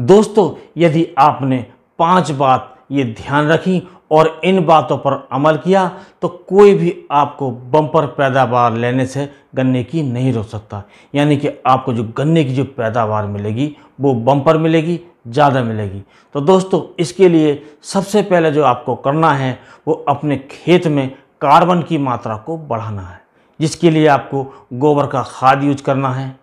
दोस्तों यदि आपने पांच बात ये ध्यान रखी और इन बातों पर अमल किया तो कोई भी आपको बम्पर पैदावार लेने से गन्ने की नहीं रोक सकता यानी कि आपको जो गन्ने की जो पैदावार मिलेगी वो बम्पर मिलेगी ज़्यादा मिलेगी तो दोस्तों इसके लिए सबसे पहले जो आपको करना है वो अपने खेत में कार्बन की मात्रा को बढ़ाना है जिसके लिए आपको गोबर का खाद यूज करना है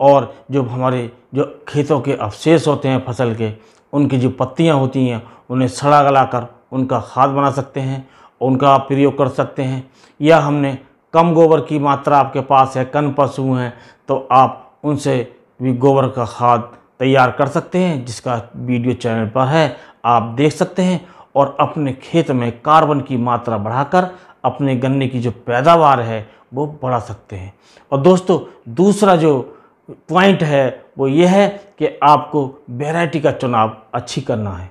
और जो हमारे जो खेतों के अवशेष होते हैं फसल के उनकी जो पत्तियाँ होती हैं उन्हें सड़ा गला कर उनका खाद बना सकते हैं उनका आप प्रयोग कर सकते हैं या हमने कम गोबर की मात्रा आपके पास है कन पशु हैं तो आप उनसे भी गोबर का खाद तैयार कर सकते हैं जिसका वीडियो चैनल पर है आप देख सकते हैं और अपने खेत में कार्बन की मात्रा बढ़ाकर अपने गन्ने की जो पैदावार है वो बढ़ा सकते हैं और दोस्तों दूसरा जो पॉइंट है वो ये है कि आपको वेराइटी का चुनाव अच्छी करना है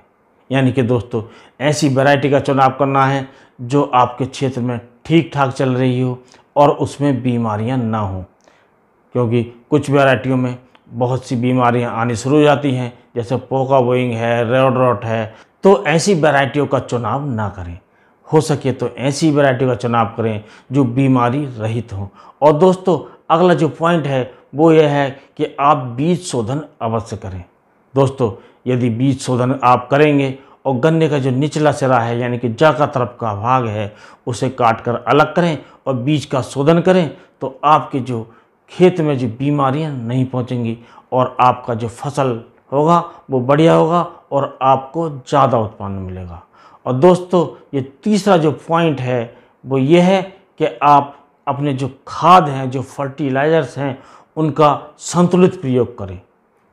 यानी कि दोस्तों ऐसी वेराइटी का चुनाव करना है जो आपके क्षेत्र में ठीक ठाक चल रही हो और उसमें बीमारियां ना हों क्योंकि कुछ वैरायटियों में बहुत सी बीमारियां आनी शुरू हो जाती हैं जैसे पोका बोइंग है रेड रॉट है तो ऐसी वेराइटियों का चुनाव ना करें हो सके तो ऐसी वेराइटियों का चुनाव करें जो बीमारी रहित हों और दोस्तों अगला जो पॉइंट है वो यह है कि आप बीज शोधन अवश्य करें दोस्तों यदि बीज शोधन आप करेंगे और गन्ने का जो निचला सिरा है यानी कि जा का तरफ का भाग है उसे काट कर अलग करें और बीज का शोधन करें तो आपके जो खेत में जो बीमारियां नहीं पहुंचेंगी और आपका जो फसल होगा वो बढ़िया होगा और आपको ज़्यादा उत्पादन मिलेगा और दोस्तों ये तीसरा जो पॉइंट है वो ये है कि आप अपने जो खाद हैं जो फर्टिलाइज़र्स हैं उनका संतुलित प्रयोग करें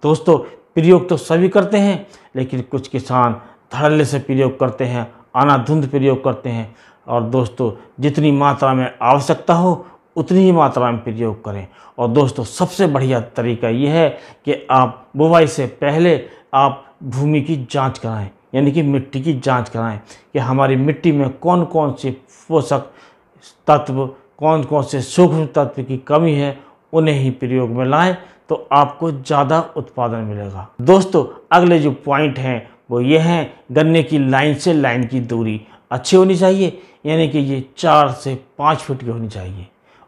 दोस्तों प्रयोग तो सभी करते हैं लेकिन कुछ किसान धड़ल्ले से प्रयोग करते हैं अनाधुंध प्रयोग करते हैं और दोस्तों जितनी मात्रा में आवश्यकता हो उतनी ही मात्रा में प्रयोग करें और दोस्तों सबसे बढ़िया तरीका यह है कि आप बुवाई से पहले आप भूमि की जांच कराएं यानी कि मिट्टी की जांच कराएं कि हमारी मिट्टी में कौन कौन से पोषक तत्व कौन कौन से सूक्ष्म तत्व की कमी है उन्हें ही प्रयोग में लाएं तो आपको ज़्यादा उत्पादन मिलेगा दोस्तों अगले जो पॉइंट हैं वो ये हैं गन्ने की लाइन से लाइन की दूरी अच्छी होनी चाहिए यानी कि ये चार से पाँच फुट की होनी चाहिए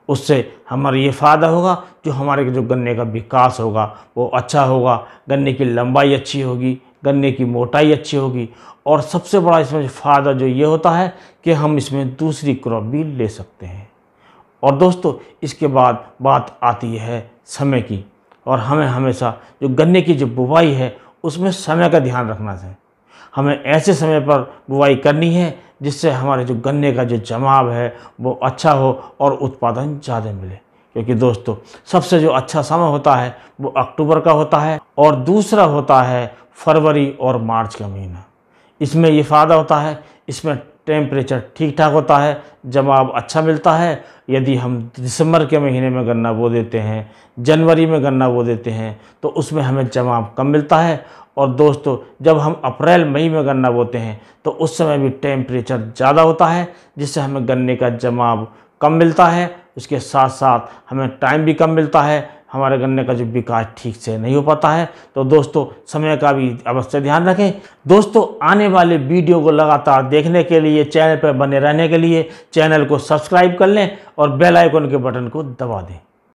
उससे हमारा ये फ़ायदा होगा जो हमारे जो गन्ने का विकास होगा वो अच्छा होगा गन्ने की लंबाई अच्छी होगी गन्ने की मोटाई अच्छी होगी और सबसे बड़ा इसमें फ़ायदा जो ये होता है कि हम इसमें दूसरी क्रॉप भी ले सकते हैं और दोस्तों इसके बाद बात आती है समय की और हमें हमेशा जो गन्ने की जो बुवाई है उसमें समय का ध्यान रखना चाहिए हमें ऐसे समय पर बुवाई करनी है जिससे हमारे जो गन्ने का जो जमाव है वो अच्छा हो और उत्पादन ज़्यादा मिले क्योंकि दोस्तों सबसे जो अच्छा समय होता है वो अक्टूबर का होता है और दूसरा होता है फरवरी और मार्च का महीना इसमें ये फ़ायदा होता है इसमें टेम्परेचर ठीक ठाक होता है जवाब अच्छा मिलता है यदि हम दिसंबर के महीने में गन्ना बो देते हैं जनवरी में गन्ना बो देते हैं तो उसमें हमें जवाब कम मिलता है और दोस्तों जब हम अप्रैल मई में गन्ना बोते हैं तो उस समय भी टेम्परेचर ज़्यादा होता है जिससे हमें गन्ने का जमाव कम मिलता है उसके साथ साथ हमें टाइम भी कम मिलता है हमारे गन्ने का जो विकास ठीक से नहीं हो पाता है तो दोस्तों समय का भी अवश्य ध्यान रखें दोस्तों आने वाले वीडियो को लगातार देखने के लिए चैनल पर बने रहने के लिए चैनल को सब्सक्राइब कर लें और बेल आइकन के बटन को दबा दें